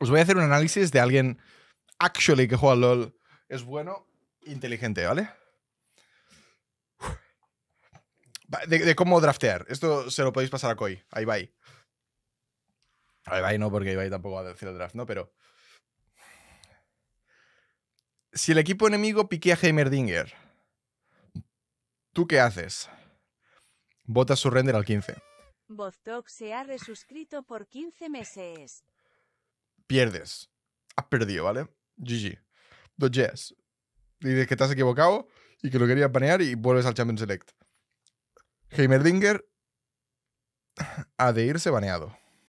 Os voy a hacer un análisis de alguien actually que juega LOL. Es bueno, inteligente, ¿vale? De, cómo draftear. Esto se lo podéis pasar a Koi. Ahí va. Ahí va, no, porque ahí tampoco va a decir el draft, ¿no? Pero. Si el equipo enemigo pique a Heimerdinger, ¿tú qué haces? Botas su render al 15. Voztok se ha resuscrito por 15 meses. Pierdes. Has perdido, ¿vale? GG. Doges. Dices que te has equivocado y que lo querías banear y vuelves al Champions Select. Heimerdinger ha de irse baneado.